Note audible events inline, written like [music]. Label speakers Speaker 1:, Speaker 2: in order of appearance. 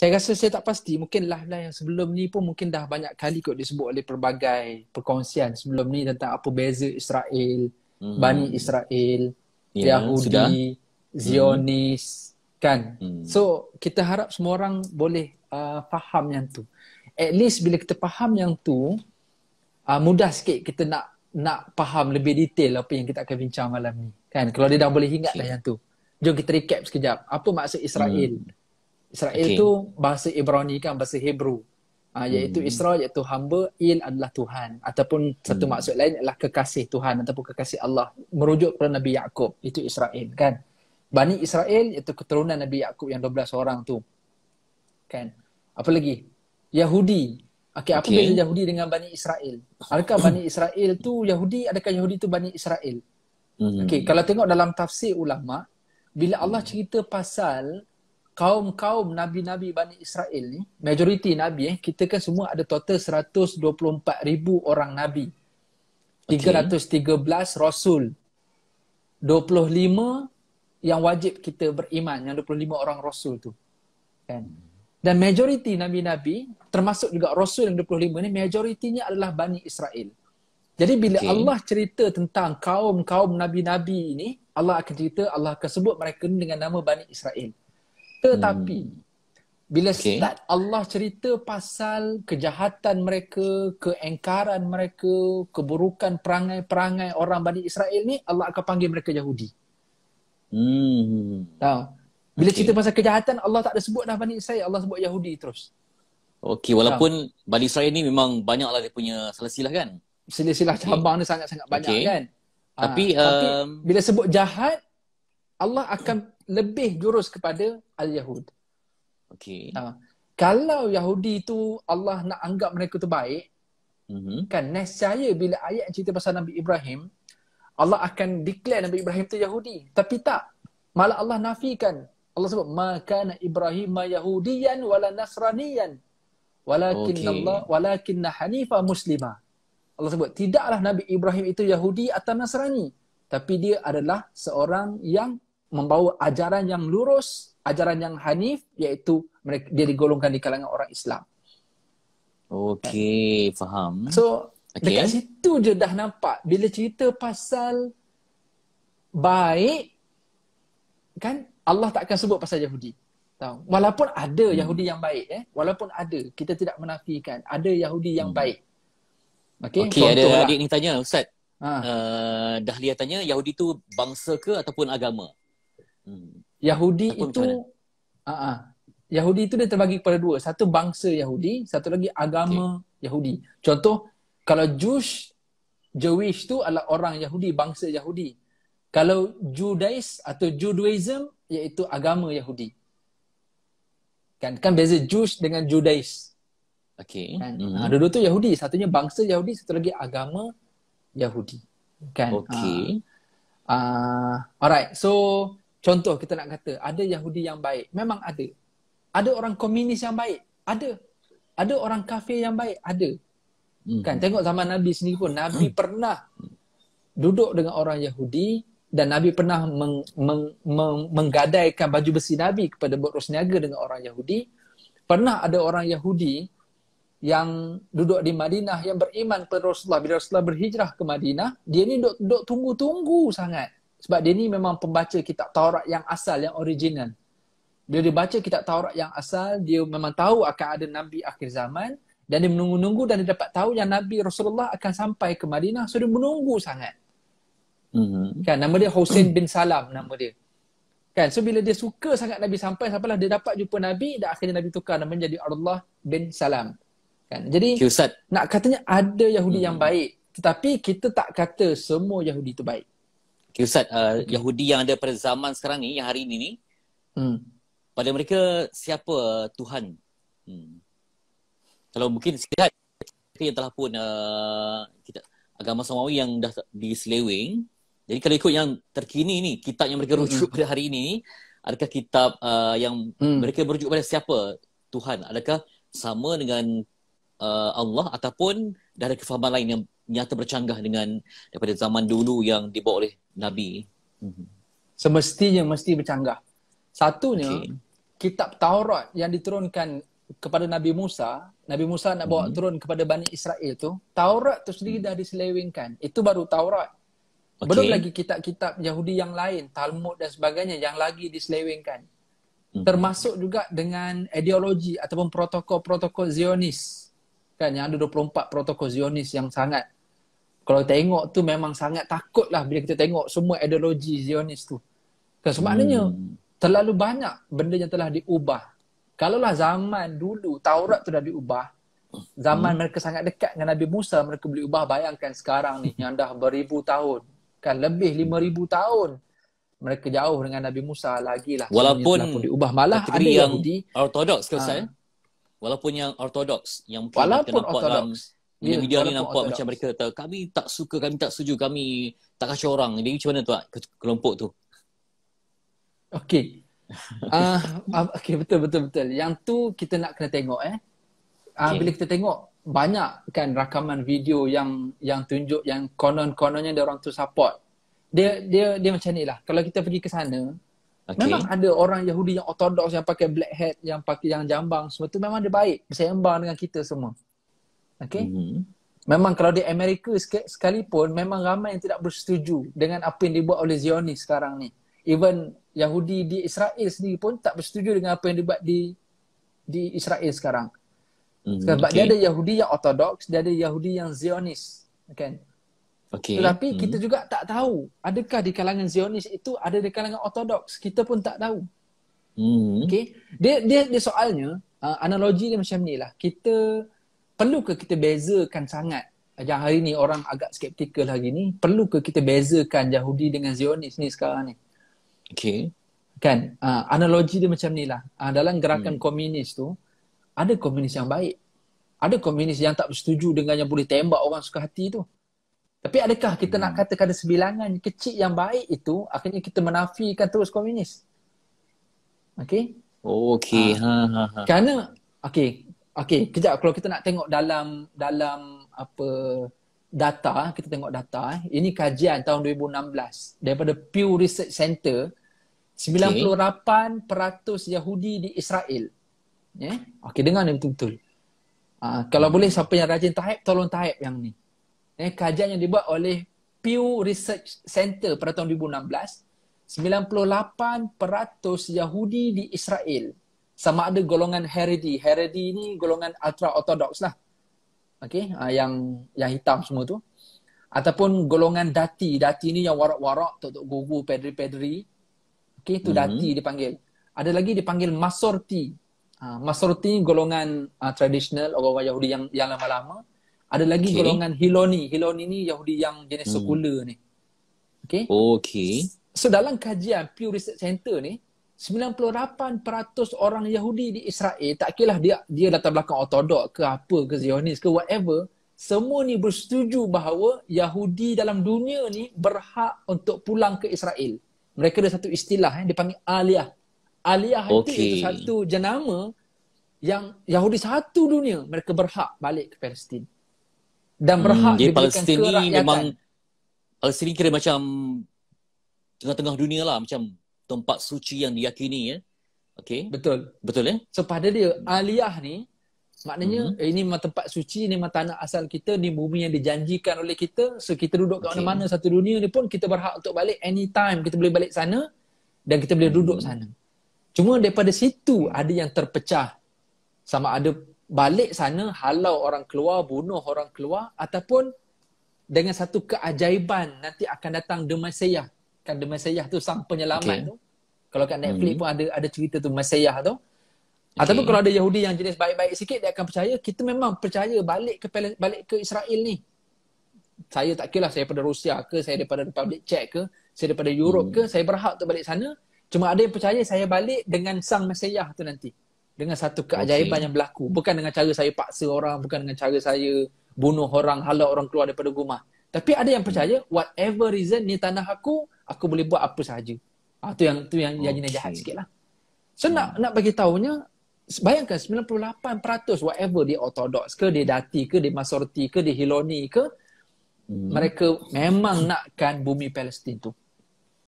Speaker 1: saya rasa saya tak pasti mungkin lifeline yang sebelum ni pun mungkin dah banyak kali kot disebut oleh pelbagai perkongsian sebelum ni tentang apa beza Israel, mm. Bani Israel, yeah, Yahudi, sudah. Zionis mm. kan. Mm. So kita harap semua orang boleh uh, faham yang tu. At least bila kita faham yang tu uh, mudah sikit kita nak nak faham lebih detail apa yang kita akan bincang malam ni kan. Kalau dia dah boleh ingat okay. dah yang tu. Jom kita recap sekejap. Apa maksud Israel? Mm. Israel okay. tu bahasa Ibrani kan bahasa Hebrew. ha, iaitu hmm. Israel iaitu hamba, il adalah Tuhan ataupun satu hmm. maksud lain adalah kekasih Tuhan ataupun kekasih Allah merujuk kepada Nabi Yakub itu Israel kan. Bani Israel iaitu keturunan Nabi Yakub yang 12 orang tu. Kan. Apa lagi? Yahudi. Okey, apa okay. beza Yahudi dengan Bani Israel? Adakah Bani [coughs] Israel tu Yahudi, adakah Yahudi tu Bani Israel? Hmm. Okey, kalau tengok dalam tafsir ulama, bila Allah hmm. cerita pasal kaum-kaum Nabi-Nabi Bani Israel ni, majoriti Nabi eh, kita kan semua ada total 124 ribu orang Nabi. Okay. 313 Rasul. 25 yang wajib kita beriman, yang 25 orang Rasul tu. Kan? Dan majoriti Nabi-Nabi, termasuk juga Rasul yang 25 ni, majoritinya adalah Bani Israel. Jadi bila okay. Allah cerita tentang kaum-kaum Nabi-Nabi ini, Allah akan cerita, Allah akan sebut mereka dengan nama Bani Israel. Tetapi hmm. bila okay. start Allah cerita pasal kejahatan mereka, keengkaran mereka, keburukan perangai-perangai orang Bani Israel ni, Allah akan panggil mereka Yahudi.
Speaker 2: Hmm. Tahu? Bila okay. cerita pasal
Speaker 1: kejahatan, Allah tak ada sebut dah Bani Israel, Allah sebut Yahudi terus.
Speaker 2: Okey, walaupun Tahu? Bani Israel ni memang banyaklah dia punya selesilah kan?
Speaker 1: Selisilah cabang okay. dia sangat-sangat banyak okay. kan? Tapi, ha, um... tapi bila sebut jahat, Allah akan lebih jurus kepada al-Yahud. Okey. Ha. Kalau Yahudi tu Allah nak anggap mereka tu baik, mm-hmm. kan nescaya bila ayat cerita pasal Nabi Ibrahim, Allah akan declare Nabi Ibrahim tu Yahudi. Tapi tak. Malah Allah nafikan. Allah sebut maka na Ibrahim ma Yahudiyan wala Nasraniyan. Walakin okay. Allah walakin na Hanifa Muslima. Allah sebut tidaklah Nabi Ibrahim itu Yahudi atau Nasrani. Tapi dia adalah seorang yang membawa ajaran yang lurus, ajaran yang hanif iaitu mereka, dia digolongkan di kalangan orang Islam.
Speaker 2: Okey, faham.
Speaker 1: So, okay. dekat situ je dah nampak bila cerita pasal baik kan Allah tak akan sebut pasal Yahudi. Tahu? Walaupun ada hmm. Yahudi yang baik eh, walaupun ada, kita tidak menafikan ada Yahudi yang hmm. baik. Okey, okay, ada adik
Speaker 2: ni tanya, ustaz. Ha. Uh, dah lihat tanya Yahudi tu bangsa ke ataupun agama?
Speaker 1: Hmm. Yahudi Apa itu uh, uh, Yahudi itu dia terbagi kepada dua satu bangsa Yahudi satu lagi agama okay. Yahudi contoh kalau Jewish Jewish tu adalah orang Yahudi bangsa Yahudi kalau Judaism atau Judaism iaitu agama Yahudi kan kan beza Jewish dengan Judaism okey kan hmm ada ah, dua tu Yahudi satunya bangsa Yahudi satu lagi agama Yahudi kan okey uh, uh, alright so Contoh kita nak kata ada Yahudi yang baik. Memang ada. Ada orang komunis yang baik. Ada. Ada orang kafir yang baik. Ada. Hmm. Kan tengok zaman Nabi sendiri pun Nabi hmm. pernah duduk dengan orang Yahudi dan Nabi pernah meng, meng, meng, menggadaikan baju besi Nabi kepada berus niaga dengan orang Yahudi. Pernah ada orang Yahudi yang duduk di Madinah yang beriman kepada Rasulullah. Bila Rasulullah berhijrah ke Madinah, dia ni duduk, duduk tunggu-tunggu sangat sebab dia ni memang pembaca kitab Taurat yang asal yang original bila dia baca kitab Taurat yang asal dia memang tahu akan ada nabi akhir zaman dan dia menunggu-nunggu dan dia dapat tahu yang nabi Rasulullah akan sampai ke Madinah so dia menunggu sangat mm-hmm. kan nama dia Hussein bin Salam nama dia kan so bila dia suka sangat nabi sampai sampailah dia dapat jumpa nabi dan akhirnya nabi tukar nama menjadi Allah bin Salam kan jadi q nak katanya ada Yahudi mm-hmm. yang baik tetapi kita tak kata semua Yahudi itu baik
Speaker 2: Okay, Ustaz, uh, okay. Hmm. Yahudi yang ada pada zaman sekarang ni, yang hari ini ni, hmm. pada mereka siapa Tuhan? Hmm. Kalau mungkin sekejap, mereka yang telah pun uh, kita, agama Samawi yang dah diselewing, jadi kalau ikut yang terkini ni, kitab yang mereka rujuk hmm. pada hari ini ni, adakah kitab uh, yang hmm. mereka merujuk pada siapa Tuhan? Adakah sama dengan uh, Allah ataupun dari kefahaman lain yang nyata bercanggah dengan daripada zaman dulu yang dibawa oleh Nabi. Mhm.
Speaker 1: Semestinya mesti bercanggah. Satunya okay. kitab Taurat yang diturunkan kepada Nabi Musa, Nabi Musa nak bawa hmm. turun kepada Bani Israel tu, Taurat tu sendiri hmm. dah diselewengkan. Itu baru Taurat. Okay. Belum lagi kitab-kitab Yahudi yang lain, Talmud dan sebagainya yang lagi diselewengkan. Hmm. Termasuk juga dengan ideologi ataupun protokol-protokol Zionis. Kan yang ada 24 protokol Zionis yang sangat kalau tengok tu memang sangat takut lah bila kita tengok semua ideologi Zionis tu. Kan sebabnya hmm. terlalu banyak benda yang telah diubah. Kalaulah zaman dulu Taurat tu dah diubah, zaman hmm. mereka sangat dekat dengan Nabi Musa, mereka boleh ubah bayangkan sekarang ni yang dah beribu tahun. Kan lebih lima ribu tahun mereka jauh dengan Nabi Musa lagi lah. Walaupun pun diubah. Malah ada yang Yahudi. yang ortodoks ke ha. uh, eh? saya?
Speaker 2: Walaupun yang ortodoks. Yang walaupun ortodoks. Dalam Media-media ya, ni nampak macam mereka kata, kami tak suka, kami tak setuju, kami tak kasih orang. Jadi macam mana tu kelompok tu?
Speaker 1: Okay. [laughs] Ah uh, ah, okay betul betul betul. Yang tu kita nak kena tengok eh. Ah uh, bila kita tengok banyak kan rakaman video yang yang tunjuk yang konon-kononnya dia orang tu support. Dia dia dia macam ni lah. Kalau kita pergi ke sana okay. Memang ada orang Yahudi yang ortodoks yang pakai black hat, yang pakai yang jambang semua tu memang dia baik, bersembang dengan kita semua. Okay. Mm-hmm. Memang kalau di Amerika sekalipun memang ramai yang tidak bersetuju dengan apa yang dibuat oleh Zionis sekarang ni. Even Yahudi di Israel sendiri pun tak bersetuju dengan apa yang dibuat di di Israel sekarang.
Speaker 2: Mm-hmm. Sebab okay. dia ada
Speaker 1: Yahudi yang ortodoks, dia ada Yahudi yang Zionis. Okay. Okay. Tetapi mm-hmm. kita juga tak tahu adakah di kalangan Zionis itu ada di kalangan ortodoks. Kita pun tak tahu. Mm-hmm. Okay. Dia, dia, dia soalnya, ah, analogi dia macam ni lah. Kita perlu ke kita bezakan sangat yang hari ni orang agak skeptikal hari ni perlu ke kita bezakan Yahudi dengan Zionis ni sekarang ni Okay, kan uh, analogi dia macam ni lah uh, dalam gerakan hmm. komunis tu ada komunis yang baik ada komunis yang tak bersetuju dengan yang boleh tembak orang suka hati tu tapi adakah kita hmm. nak katakan ada sebilangan kecil yang baik itu akhirnya kita menafikan terus komunis okey
Speaker 2: okey uh, ha ha ha
Speaker 1: kerana okey Okay, kejap kalau kita nak tengok dalam dalam apa data, kita tengok data. Eh. Ini kajian tahun 2016 daripada Pew Research Center. 98% okay. Yahudi di Israel. Yeah? Okay, dengar ni betul-betul. Uh, kalau hmm. boleh siapa yang rajin type, tolong type yang ni. Eh, kajian yang dibuat oleh Pew Research Center pada tahun 2016. 98% Yahudi di Israel sama ada golongan heredi heredi ni golongan ultra orthodox lah okay, uh, ah, yang yang hitam semua tu ataupun golongan dati dati ni yang warak-warak tok tok guru pedri-pedri okay, tu mm-hmm. dati dipanggil ada lagi dipanggil masorti uh, masorti golongan uh, ah, tradisional orang-orang Yahudi yang yang lama-lama ada lagi okay. golongan Hiloni. Hiloni ni Yahudi yang jenis hmm. sekular ni. Okay.
Speaker 2: Okay.
Speaker 1: So dalam kajian Pew Research Center ni, 98% orang Yahudi di Israel tak kira lah dia dia datang belakang ortodok ke apa ke Zionis ke whatever semua ni bersetuju bahawa Yahudi dalam dunia ni berhak untuk pulang ke Israel. Mereka ada satu istilah eh dipanggil aliyah. Aliyah okay. itu, satu jenama yang Yahudi satu dunia mereka berhak balik ke Palestin. Dan hmm, berhak hmm, Palestin ni memang
Speaker 2: Palestin kira macam tengah-tengah dunia lah macam tempat suci yang diyakini ya. Okey. Betul. Betul ya. So pada
Speaker 1: dia aliyah ni maknanya mm-hmm. eh, ini memang tempat suci, ini memang tanah asal kita, ni bumi yang dijanjikan oleh kita. So kita duduk kat okay. mana-mana satu dunia ni pun kita berhak untuk balik anytime. Kita boleh balik sana dan kita boleh duduk mm-hmm. sana. Cuma daripada situ ada yang terpecah. Sama ada balik sana halau orang keluar, bunuh orang keluar ataupun dengan satu keajaiban nanti akan datang demasiah kan The Messiah tu sang penyelamat okay. tu. Kalau kat Netflix hmm pun ada ada cerita tu Messiah tu.
Speaker 2: Okay. Ataupun kalau ada Yahudi
Speaker 1: yang jenis baik-baik sikit dia akan percaya kita memang percaya balik ke balik ke Israel ni. Saya tak kira lah saya daripada Rusia ke, saya daripada Republic Czech ke, saya daripada Europe mm. ke, saya berhak untuk balik sana. Cuma ada yang percaya saya balik dengan sang Messiah tu nanti. Dengan satu keajaiban okay. yang berlaku. Bukan dengan cara saya paksa orang, bukan dengan cara saya bunuh orang, halau orang keluar daripada rumah. Tapi ada yang percaya, whatever reason ni tanah aku, aku boleh buat apa sahaja. Ah tu yang tu yang okay. jadi jahat sikitlah. So hmm. nak nak bagi tahunya bayangkan 98% whatever dia orthodox ke dia dati ke dia masorti ke dia hiloni ke
Speaker 2: hmm. mereka
Speaker 1: memang nakkan bumi Palestin tu.